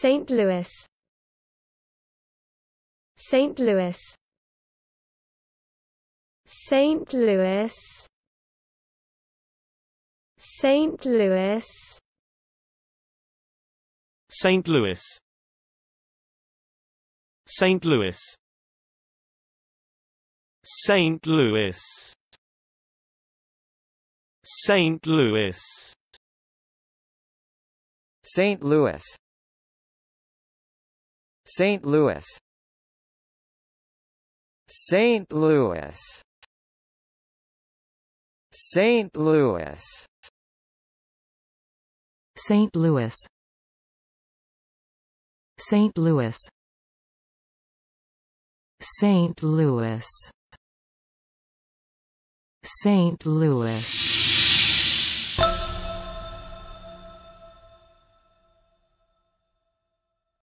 St. Louis St. Louis St. Louis St. Louis St. Louis St. Louis St. Louis St. Louis St. Louis St. Louis St. Louis St. Louis St. Louis St. Louis St. Louis St. Louis